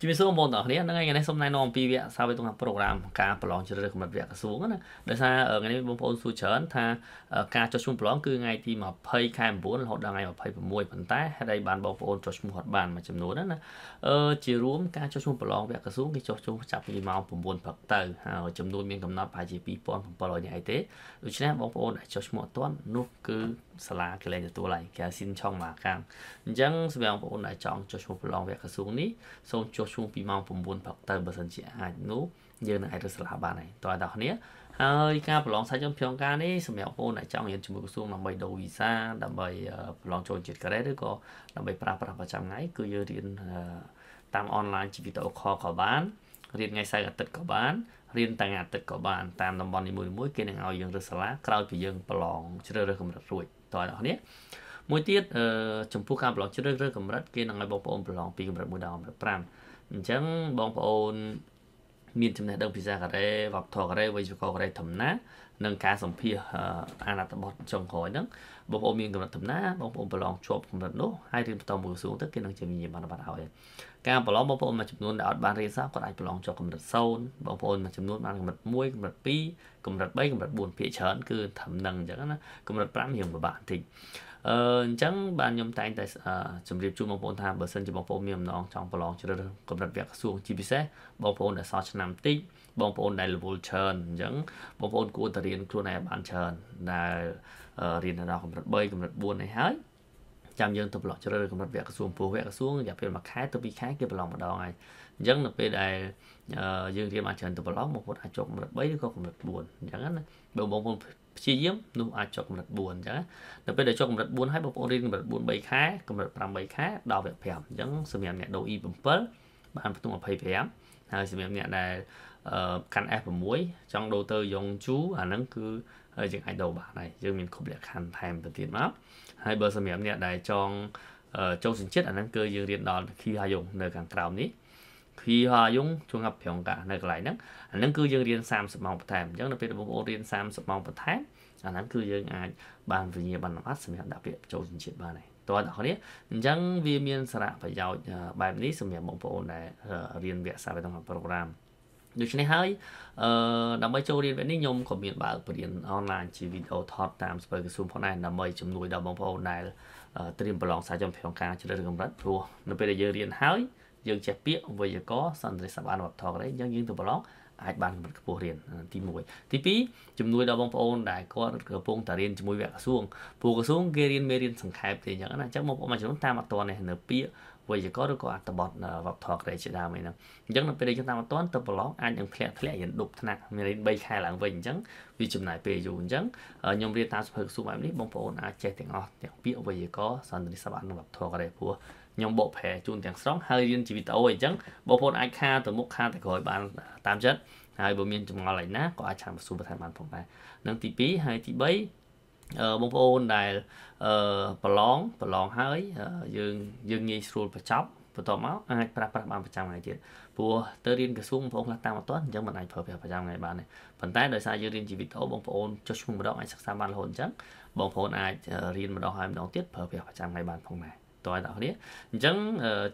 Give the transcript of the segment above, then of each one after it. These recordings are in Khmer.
ជំរាបសួរបងប្អូនទាំងអស់គ្នាហ្នឹងហើយថ្ងៃនេះសូមណែនាំអំពីវគ្គសាវិទ្យាប្រូក្រាមការប្រឡងជ្រើសរើសកម្រិតវគ្គក្រសួងណាដោយសារថ្ងៃនេះបងប្អូនសួរច្រើនថាការចុះឈ្មោះប្រឡងគឺថ្ងៃទី20ខែ9រហូតដល់ថ្ងៃ26ប៉ុន្តែហេតុអីបានបងប្អូនចុះឈ្មោះអត់បានមួយចំនួនណាអឺជារួមការចុះឈ្មោះប្រឡងវគ្គក្រសួងគេចុះឈ្មោះចាប់ពីម៉ោង9ព្រឹកទៅហើយចំនួនមានកំណត់ប្រហែលជា2700នាក់ឯទេដូច្នេះបងប្អូនអាចចុះឈ្មោះអត់ទាន់នោះគឺសាលាគេលែងទទួលហើយគេស៊ីនឆុងមកខាងអញ្ចឹងសម្រាប់បងប្អូនដែលចង់ចុះឈ្មោះប្រឡងវគ្គក្រសួងនេះសូមចុះចូលឈូងពីម៉ោង9ព្រឹកទៅបើសិនជាអាចនោះយើងនឹងអាចរើសសាលាបានហើយតើដល់គ្នាហើយការប្រឡងសាច់ចំព្រមការនេះសម្រាប់បងដែលចង់រៀនជាមួយក្រសួងដើម្បីដូរវីសា ដើម្បីប្រឡងចូលជាតិកូរ៉េឬក៏ដើម្បីប្រើប្រាស់ប្រចាំថ្ងៃគឺយើងរៀនតាមអនឡាញជាវីដេអូខលក៏បានរៀនថ្ងៃសៅរ៍អាទិត្យក៏បានរៀនតាំងអាទិត្យក៏បាន តាមតំបន់នីមួយៗគេនឹងឲ្យយើងរើសសាលាក្រោយពីយើងប្រឡងជ្រើសរើសកម្រិតរួចតើអ្នកនរមួយទៀតចំពោះការប្រឡងជ្រើសរើសកម្រិតគេនឹងឲ្យបងប្អូនប្រឡងពីកម្រិត1ដល់កម្រិត5អញ្ចឹងបងប្អូន មានចំណេះដឹងភាសាកូរ៉េវប្បធម៌កូរ៉េវិជ្ជាកូរ៉េធម្មតានិងការសម្ភាសអាណត្តិបទចុងក្រោយហ្នឹងបងប្អូនមានកម្រិតធម្មតាបងប្អូនប្រឡងជាប់កម្រិតនោះហើយរៀនបន្តមួយក្រសួងទៅគេនឹងជំនាញបានបាត់ឲ្យការប្រឡងបងប្អូនមួយចំនួនដែលអត់បានរៀនសោះគាត់អាចប្រឡងជាប់កម្រិត0បងប្អូនមួយចំនួនបានកម្រិត1កម្រិត2កម្រិត3កម្រិត4ភាគច្រើនគឺធំនឹងអញ្ចឹងណាកម្រិត5រៀងពិបាកបន្តិចអឺអញ្ចឹងបានខ្ញុំតែងតែជម្រាបជូនបងប្អូនថាបើសិនជាបងប្អូនមានអំណងចង់ប្រឡងជ្រើសរើសកម្រិតវគ្គសួងជាពិសេសបងប្អូនដែលសល់ឆ្នាំតិចបងប្អូនដែលលវលច្រើនអញ្ចឹងបងប្អូនគួរតែរៀន ខ្លួនឯងបានច្រើនដែលរៀនដល់កម្រិត3កម្រិត4នេះហើយចាំយើងទៅប្រឡោះជ្រើសរើសកម្រិតវគ្គក្រសួងពោះវគ្គក្រសួងរយៈពេល1ខែទៅ2ខែគេប្រឡងម្ដងហើយអញ្ចឹងនៅពេលដែលយើងរៀនបានច្រើនទៅប្រឡងបងប្អូនអាចចុះកម្រិត3ឬក៏កម្រិត4អញ្ចឹងណាបើបងប្អូនព្យាយាម នោះអាចចុះកម្រិត4អញ្ចឹងនៅពេលដែលចុះកម្រិត4ហើយបងប្អូនរៀនកម្រិត4 3ខែកម្រិត5 3ខែដល់វគ្គ5អញ្ចឹងសម្រាប់អ្នកដូ E7 បានផ្ទុក25ហើយសម្រាប់អ្នកដែលកាន់ F6 ចង់ដូរទៅយងជូអាហ្នឹងគឺយើងអាចដូរបានហើយយើងមានគ្រប់លក្ខខណ្ឌថែមទៅទៀតមកហើយបើសម្រាប់អ្នកដែលចង់ចូលសិញ្ជាតិអាហ្នឹងគឺយើងរៀនដល់គីហាយងនៅខាងក្រោមនេះគីហាយងជួងកាប់ប្រងកានៅកន្លែងហ្នឹងអាហ្នឹងគឺយើងរៀន30ម៉ោងបន្ថែមអញ្ចឹងនៅពេលដែលបងប្អូនរៀន30ម៉ោងបន្ថែមអាហ្នឹងគឺយើងអាចបានវិញ្ញាបនបត្រសម្រាប់ដាក់ពាក្យចូលសិញ្ជាតិបានហើយតើអ្នកនេះអញ្ចឹងវាមានសារៈប្រយោជន៍បែបនេះសម្រាប់បងប្អូនដែលរៀនវគ្គសាស្ត្រក្នុងប្រូក្រាមដូច្នេះហើយអឺដើម្បីចូលរៀនវគ្គនេះខ្ញុំក៏មានបើកបរៀនអនឡាញជាវីដេអូថតតាមស្ពើក្រសួងផងដែរដើម្បីជំនួយដល់បងប្អូនដែលត្រៀមប្រឡងសាជំក្នុងការជ្រើសរើសកម្រិតព្រោះនៅពេលដែលយើងរៀនហើយអឺយើងចេះពាក្យវេយ្យាករសន្តិសបានវត្ថុអីអញ្ចឹងយើងទៅប្រឡងអាចបានកម្រិតខ្ពស់រៀនទី1ទី2ជំនួយដល់បងប្អូន ដែលគាត់កំពុងតែរៀនជាមួយវគ្គក្រសួងព្រោះក្រសួងគេរៀនមេរៀនសង្ខេបទេអញ្ចឹងណាអញ្ចឹងបងប្អូនមួយចំនួនតាមអត់ទាន់នេះនៅពាក្យវេយ្យាករឬក៏អត្ថបទវប្បធម៌ក្រេជាដើមអីហ្នឹងអញ្ចឹងនៅពេលដែលយើងតាមអត់ទាន់ទៅប្រឡងអាចនឹងធ្លាក់ធ្លាក់រៀនដប់ថ្នាក់មានរៀន3ខែឡើងវិញអញ្ចឹងវាចំណាយពេលយូរអញ្ចឹងខ្ញុំរៀនតាមសភើក្រសួងបែបនេះបងប្អូនអាចចេះទាំងអស់ទាំងពាក្យវេយ្យាករសន្តិនិសបានវប្បធម៌ក្រេព្រោះខ្ញុំបកប្រែជូនទាំងស្រុងហើយរៀនជាវីដេអូអីចឹងបងប្អូនអាចខាទៅមុខខាទៅក្រោយបានតាមចិត្តហើយបើមានចម្ងល់អីណាក៏អាចឆានសួរបន្ថែមបានផងដែរនឹងទី2ហើយទី3អឺបងប្អូនដែលអឺប្រឡងប្រឡងហើយយើងយើងងាយស្រួលបញ្ចប់បន្តមកអាចប្រាស់ប្រាស់បានប្រចាំថ្ងៃទៀតព្រោះទៅរៀនក្រសួងបងប្អូនខ្លះតាមអត់ទាន់អញ្ចឹងមិនអាចប្រើប្រាស់ប្រចាំថ្ងៃបានទេប៉ុន្តែដោយសារយើងរៀនជីវិតអូបងប្អូនចុះឈ្មោះម្ដងអាចសិក្សាបានរហូតអញ្ចឹងបងប្អូនអាចរៀនម្ដងហើយម្ដងទៀតប្រើប្រាស់ប្រចាំថ្ងៃបានផងដែរតើអ្នកនរអញ្ចឹង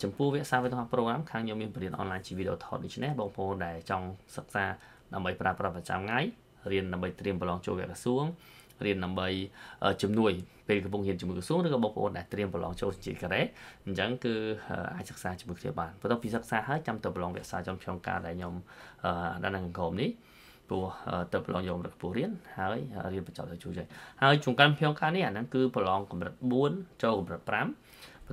ចំពោះវគ្គសាវិទ្យា program ខាងខ្ញុំមានបរិញ្ញាបត្រ online ជា video ថតដូចនេះបងប្អូនដែលចង់សិក្សាដើម្បីប្រើប្រាស់ប្រចាំថ្ងៃរៀនដើម្បីត្រៀមប្រឡងចូលវគ្គក្រសួងរៀនដើម្បីជំនួយ ពេលកំពុងរៀនជាមួយក្រសួងឬក៏បងប្អូនដែលត្រៀមប្រឡងចូលជាការ៉េអញ្ចឹងគឺអាចសិក្សាជាមួយគ្នាបានបន្ទាប់ពីសិក្សាហើយចាំទៅប្រឡងវគ្គសាចំក្នុងការដែលខ្ញុំដល់នៅក្រុមនេះព្រោះទៅប្រឡងយកកម្រិតខ្ពស់រៀនហើយរៀនបញ្ចប់ទៅជួយហើយជុំកាន់ភ្យងការនេះអាហ្នឹងគឺប្រឡងកម្រិត4ចូលកម្រិត5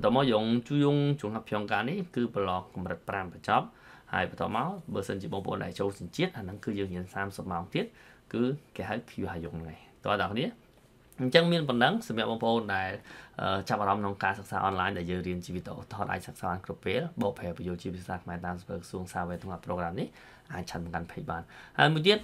បន្តមកយើងជួយងជំហាប់ផ្យងការនេះគឺប្រឡងកម្រិត5បញ្ចប់ហើយបន្តមកបើសិនជាបងប្អូនដែលចូលសញ្ជាតិអាហ្នឹងគឺយើងរៀន30ម៉ោងទៀតគឺគេហៅ Q ហើយយងហ្នឹងឯងតើបងប្អូនអញ្ចឹងមានប៉ុណ្ណឹងសម្រាប់បងប្អូនដែលចាប់អារម្មណ៍ក្នុងការសិក្សាអនឡាញដែលយើងរៀនជីវិតអូថតអាចសិក្សាបានគ្រប់ពេលបោកប្រែបញ្យល់ជាភាសាខ្មែរតាមស្ពើក្រសួងសាវេក្នុងប្រូក្រាមនេះអាចឆាត់បង្កាន់ភ័យបានហើយមួយទៀត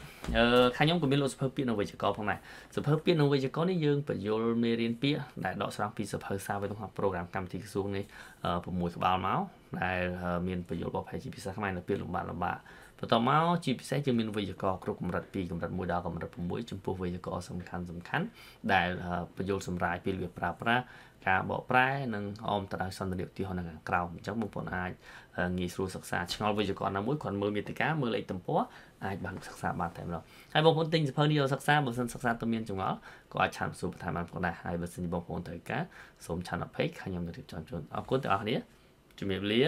ខាងខ្ញុំក៏មានលោកសភើពាក្យនៅវិជ្ជករផងដែរសភើពាក្យនៅវិជ្ជករនេះយើងបញ្យល់មេរៀនពាក្យដែលដកស្រង់ពីសភើសាវេក្នុងប្រូក្រាមកម្មវិធីក្រសួងនេះ6ក្បាលមកដែលមានប្រយោជន៍របស់ផែនជាភាសាខ្មែរនៅពេលលំបាកលំបាកបន្តមកជាពិសេសយើងមានវេយ្យាករណ៍គ្រប់កម្រិត2កម្រិត1ដល់កម្រិត6ចំពោះវេយ្យាករណ៍សំខាន់សំខាន់ដែលបញ្យលសម្រាប់ពីវាប្រើប្រាស់ការបកប្រែនិងអមតដោយសន្ទនាឧទាហរណ៍នៅខាងក្រោមអញ្ចឹងបងប្អូនអាចងាយស្រួលសិក្សាឆ្ងល់វេយ្យាករណ៍ណាមួយគ្រាន់មើលមាតិកាមើលលេខទំព័រអាចបានសិក្សាបានតែម្ដងហើយបងប្អូនទិញសៀវភៅនេះយកសិក្សាបើមិនសិក្សាទៅមានចង្អល់ក៏អាចឆានសួរបន្ថែមបានផងដែរហើយបើសិនជាបងប្អូនត្រូវការសូមឆានអភ័យខាងខ្ញុំនឹងរៀបចំជូនអរគុណទាំងអស់គ្នាជំរាបលា